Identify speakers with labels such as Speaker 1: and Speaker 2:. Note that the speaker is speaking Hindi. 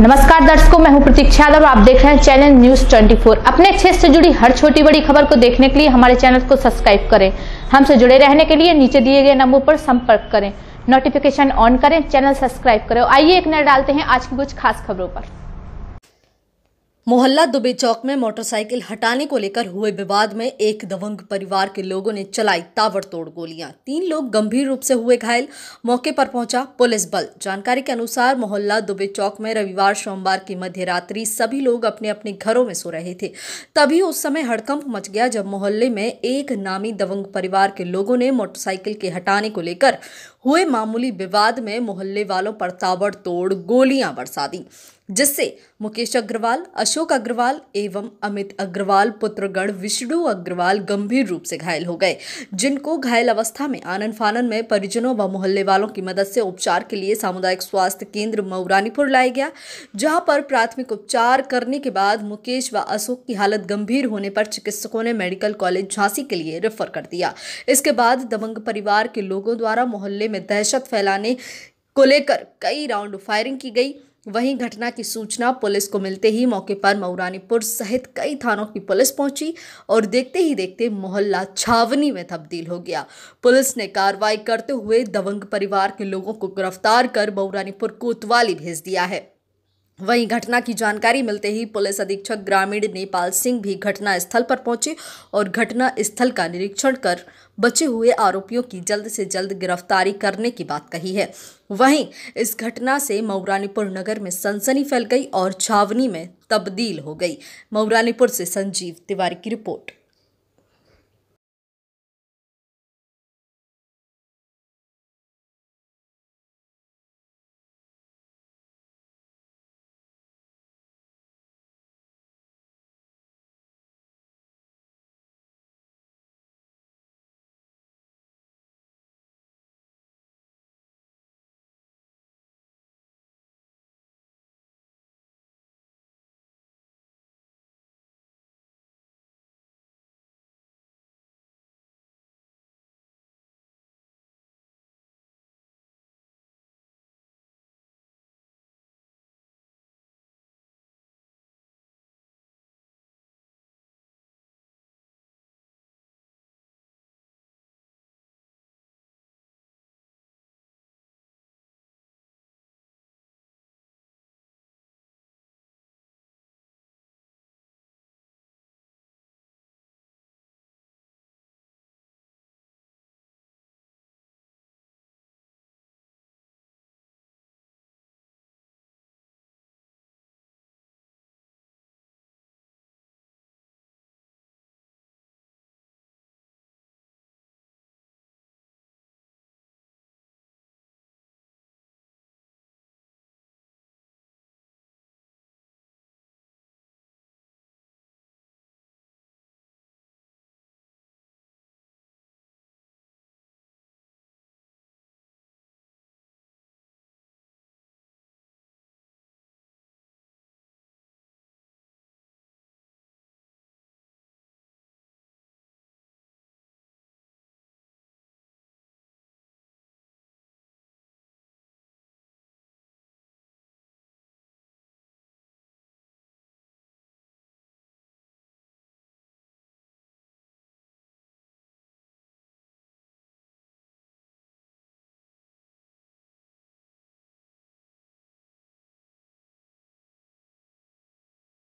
Speaker 1: नमस्कार दर्शकों मैं हूं प्रतीक्षा यादव और आप देख रहे हैं चैनल न्यूज 24 अपने क्षेत्र से जुड़ी हर छोटी बड़ी खबर को देखने के लिए हमारे चैनल को सब्सक्राइब करें हमसे जुड़े रहने के लिए नीचे दिए गए नंबर पर संपर्क करें नोटिफिकेशन ऑन करें
Speaker 2: चैनल सब्सक्राइब करें आइए एक नजर डालते हैं आज की कुछ खास खबरों पर मोहल्ला दुबे चौक में मोटरसाइकिल हटाने को लेकर हुए विवाद में एक दबंग परिवार के लोगों ने चलाई ताबड़तोड़ गोलियां तीन लोग गंभीर रूप से हुए घायल मौके पर पहुंचा पुलिस बल जानकारी के अनुसार मोहल्ला दुबे चौक में रविवार सोमवार की मध्य रात्रि सभी लोग अपने अपने घरों में सो रहे थे तभी उस समय हड़कंप मच गया जब मोहल्ले में एक नामी दबंग परिवार के लोगों ने मोटरसाइकिल के हटाने को लेकर हुए मामूली विवाद में मोहल्ले वालों पर ताबड़तोड़ गोलियां बरसा दी जिससे मुकेश अग्रवाल अशोक अग्रवाल एवं अमित अग्रवाल पुत्रगण विष्णु अग्रवाल गंभीर रूप से घायल हो गए जिनको घायल अवस्था में आनन फानन में परिजनों व मोहल्ले वालों की मदद से उपचार के लिए सामुदायिक स्वास्थ्य केंद्र मऊरानीपुर लाया गया जहां पर प्राथमिक उपचार करने के बाद मुकेश व अशोक की हालत गंभीर होने पर चिकित्सकों ने मेडिकल कॉलेज झांसी के लिए रेफर कर दिया इसके बाद दबंग परिवार के लोगों द्वारा मोहल्ले में दहशत फैलाने को लेकर कई राउंड फायरिंग की गई वहीं घटना की सूचना पुलिस को मिलते ही मौके पर मऊरानीपुर सहित कई थानों की पुलिस पहुंची और देखते ही देखते मोहल्ला छावनी में तब्दील हो गया पुलिस ने कार्रवाई करते हुए दबंग परिवार के लोगों को गिरफ्तार कर मऊरानीपुर कोतवाली भेज दिया है वहीं घटना की जानकारी मिलते ही पुलिस अधीक्षक ग्रामीण नेपाल सिंह भी घटना स्थल पर पहुंचे और घटना स्थल का निरीक्षण कर बचे हुए आरोपियों की जल्द से जल्द गिरफ्तारी करने की बात कही है वहीं इस घटना से मऊरानीपुर नगर में सनसनी फैल गई और छावनी में तब्दील हो गई मऊरानीपुर से संजीव तिवारी की रिपोर्ट